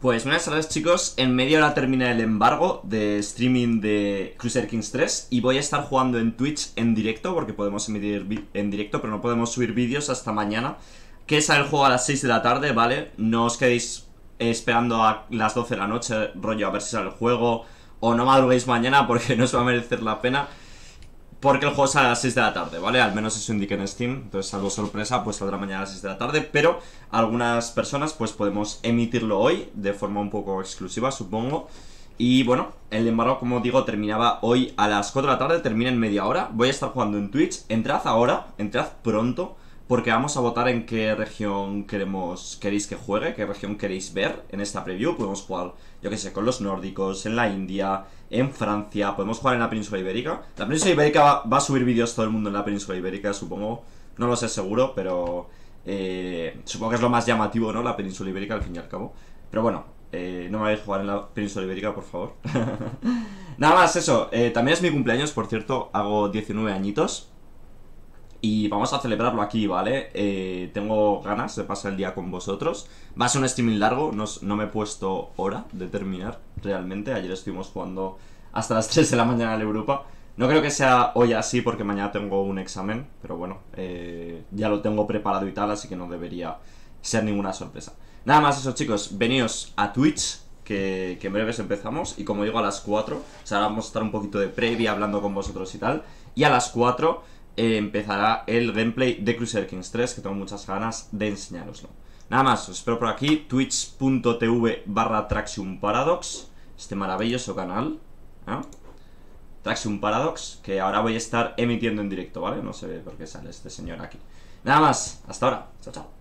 Pues buenas tardes chicos, en media hora termina el embargo de streaming de Crusader Kings 3 y voy a estar jugando en Twitch en directo porque podemos emitir en directo pero no podemos subir vídeos hasta mañana que sale el juego a las 6 de la tarde, ¿vale? No os quedéis esperando a las 12 de la noche rollo a ver si sale el juego o no madruguéis mañana porque no os va a merecer la pena porque el juego sale a las 6 de la tarde, ¿vale? Al menos eso indica en Steam. Entonces, algo sorpresa, pues saldrá mañana a las 6 de la tarde. Pero algunas personas, pues podemos emitirlo hoy de forma un poco exclusiva, supongo. Y bueno, el embargo, como digo, terminaba hoy a las 4 de la tarde, termina en media hora. Voy a estar jugando en Twitch. Entrad ahora, entrad pronto porque vamos a votar en qué región queremos, queréis que juegue, qué región queréis ver en esta preview. Podemos jugar, yo que sé, con los nórdicos, en la India, en Francia, podemos jugar en la península ibérica. La península ibérica va, a subir vídeos todo el mundo en la península ibérica, supongo. No lo sé seguro, pero eh, supongo que es lo más llamativo, ¿no? La península ibérica, al fin y al cabo. Pero bueno, eh, no me vais a jugar en la península ibérica, por favor. Nada más, eso. Eh, también es mi cumpleaños, por cierto, hago 19 añitos y vamos a celebrarlo aquí, ¿vale? Eh, tengo ganas de pasar el día con vosotros. Va a ser un streaming largo, no, no, me he puesto hora de terminar realmente. Ayer estuvimos jugando hasta las 3 de la mañana en Europa. No creo que sea hoy así porque mañana tengo un examen, pero bueno, eh, ya lo tengo preparado y tal, así que no debería ser ninguna sorpresa. Nada más eso chicos, veníos a Twitch, que, que en breves empezamos, y como digo a las 4, o sea, ahora vamos a estar un poquito de previa hablando con vosotros y tal, y a las 4... Eh, empezará el gameplay de Crusader Kings 3, que tengo muchas ganas de enseñaroslo Nada más, os espero por aquí, twitch.tv barra Traxium Paradox, este maravilloso canal, ¿eh? Traxium Paradox, que ahora voy a estar emitiendo en directo, ¿vale? No sé por qué sale este señor aquí. Nada más, hasta ahora, chao, chao.